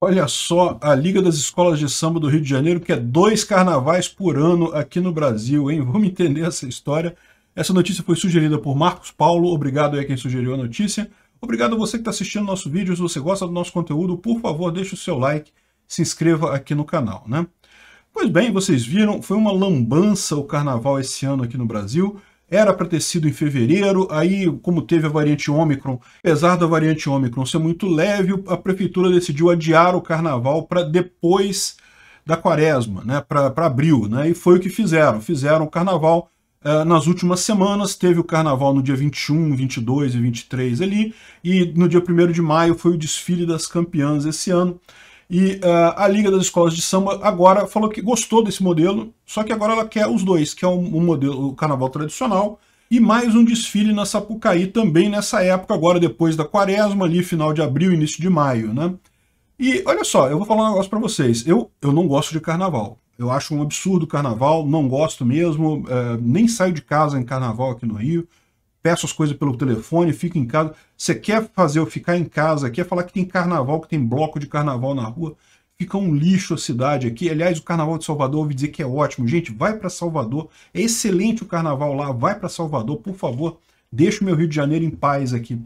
Olha só, a Liga das Escolas de Samba do Rio de Janeiro, que é dois carnavais por ano aqui no Brasil, hein? Vamos entender essa história. Essa notícia foi sugerida por Marcos Paulo, obrigado aí a quem sugeriu a notícia. Obrigado a você que está assistindo nosso vídeo, se você gosta do nosso conteúdo, por favor, deixe o seu like, se inscreva aqui no canal, né? Pois bem, vocês viram, foi uma lambança o carnaval esse ano aqui no Brasil. Era para ter sido em fevereiro, aí, como teve a variante Ômicron, apesar da variante Ômicron ser muito leve, a prefeitura decidiu adiar o carnaval para depois da quaresma, né, para abril, né, e foi o que fizeram. Fizeram o carnaval uh, nas últimas semanas, teve o carnaval no dia 21, 22 e 23 ali, e no dia 1 de maio foi o desfile das campeãs esse ano. E uh, a Liga das Escolas de Samba agora falou que gostou desse modelo, só que agora ela quer os dois, que é um, um modelo, o carnaval tradicional e mais um desfile na Sapucaí também nessa época, agora depois da quaresma, ali final de abril, início de maio, né? E olha só, eu vou falar um negócio para vocês. Eu, eu não gosto de carnaval. Eu acho um absurdo carnaval, não gosto mesmo, eh, nem saio de casa em carnaval aqui no Rio peço as coisas pelo telefone, fico em casa. Você quer fazer eu ficar em casa, quer é falar que tem carnaval, que tem bloco de carnaval na rua, fica um lixo a cidade aqui. Aliás, o carnaval de Salvador, ouvi dizer que é ótimo. Gente, vai para Salvador. É excelente o carnaval lá. Vai para Salvador, por favor. Deixa o meu Rio de Janeiro em paz aqui.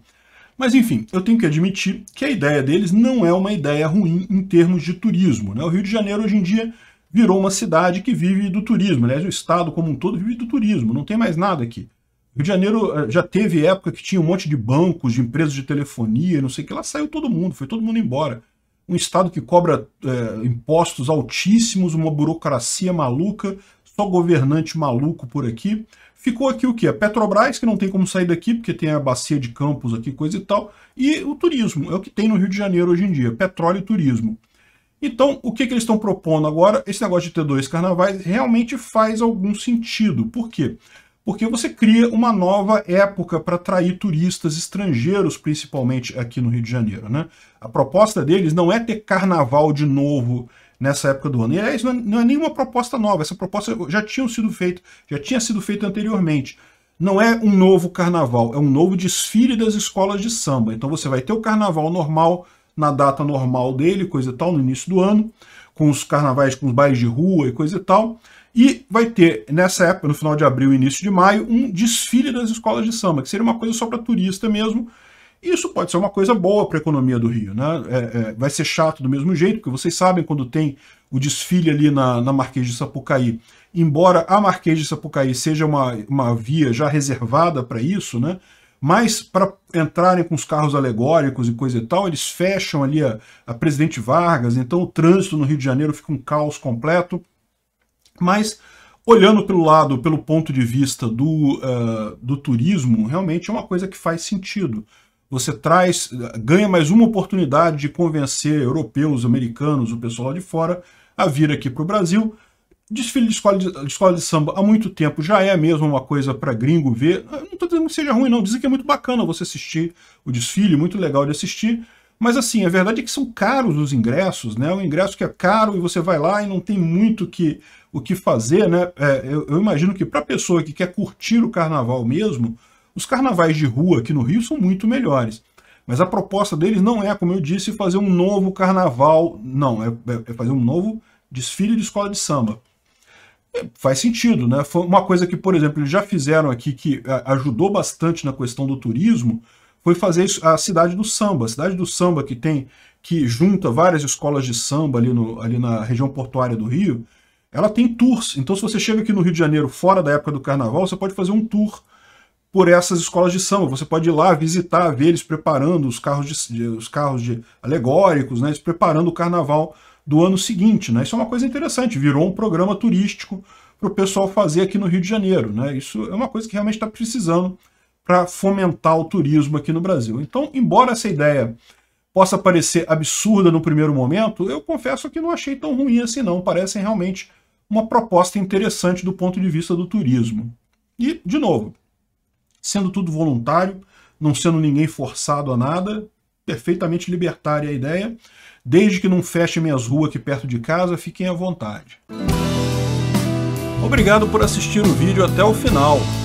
Mas enfim, eu tenho que admitir que a ideia deles não é uma ideia ruim em termos de turismo. Né? O Rio de Janeiro hoje em dia virou uma cidade que vive do turismo. Aliás, o estado como um todo vive do turismo. Não tem mais nada aqui. Rio de Janeiro eh, já teve época que tinha um monte de bancos, de empresas de telefonia, não sei o que lá, saiu todo mundo, foi todo mundo embora. Um estado que cobra é, impostos altíssimos, uma burocracia maluca, só governante maluco por aqui. Ficou aqui o que? A Petrobras, que não tem como sair daqui, porque tem a bacia de campos aqui, coisa e tal, e o turismo, é o que tem no Rio de Janeiro hoje em dia, petróleo e turismo. Então, o que, que eles estão propondo agora? Esse negócio de ter dois carnavais realmente faz algum sentido. Por quê? porque você cria uma nova época para atrair turistas estrangeiros, principalmente aqui no Rio de Janeiro. Né? A proposta deles não é ter carnaval de novo nessa época do ano. E aliás, é, não é, nenhuma proposta nova, essa proposta já tinha sido feita, já tinha sido feita anteriormente. Não é um novo carnaval, é um novo desfile das escolas de samba. Então você vai ter o carnaval normal, na data normal dele, coisa e tal, no início do ano, com os carnavais, com os bailes de rua e coisa e tal. E vai ter, nessa época, no final de abril e início de maio, um desfile das escolas de samba, que seria uma coisa só para turista mesmo. Isso pode ser uma coisa boa para a economia do Rio. Né? É, é, vai ser chato do mesmo jeito, porque vocês sabem quando tem o desfile ali na, na Marquês de Sapucaí. Embora a Marquês de Sapucaí seja uma, uma via já reservada para isso, né? mas para entrarem com os carros alegóricos e coisa e tal, eles fecham ali a, a Presidente Vargas, então o trânsito no Rio de Janeiro fica um caos completo. Mas olhando pelo lado, pelo ponto de vista do, uh, do turismo, realmente é uma coisa que faz sentido. Você traz, eh, ganha mais uma oportunidade de convencer europeus, americanos, o pessoal lá de fora, a vir aqui para o Brasil. Desfile de escola de, de escola de, samba há muito tempo já é mesmo uma coisa para gringo ver. Eu não estou dizendo que seja ruim, não. Dizem que é muito bacana você assistir o desfile, muito legal de assistir. Mas assim, a verdade é que são caros os ingressos, né? O ingresso que é caro e você vai lá e não tem muito que, o que fazer, né? É, eu, eu, imagino que para pessoa que quer curtir o carnaval mesmo, os carnavais de rua aqui no Rio são muito melhores. Mas a proposta deles não é, como eu disse, fazer um novo carnaval, não, é, é, é fazer um novo desfile de escola de samba. É, faz sentido, né? Foi uma coisa que, por exemplo, eles já fizeram aqui que é, ajudou bastante na questão do turismo, foi fazer a cidade do samba. A cidade do samba que tem, que junta várias escolas de samba ali, no, ali na região portuária do Rio, ela tem tours. Então, se você chega aqui no Rio de Janeiro fora da época do carnaval, você pode fazer um tour por essas escolas de samba. Você pode ir lá visitar, ver eles preparando os carros, de, os carros de alegóricos, né, eles preparando o carnaval do ano seguinte. Né? Isso é uma coisa interessante, virou um programa turístico para o pessoal fazer aqui no Rio de Janeiro. Né? Isso é uma coisa que realmente está precisando para fomentar o turismo aqui no Brasil. Então, embora essa ideia possa parecer absurda no primeiro momento, eu confesso que não achei tão ruim assim não. Parecem realmente uma proposta interessante do ponto de vista do turismo. E, de novo, sendo tudo voluntário, não sendo ninguém forçado a nada, perfeitamente libertária a ideia, desde que não feche minhas ruas aqui perto de casa, fiquem à vontade. Obrigado por assistir o vídeo até o final.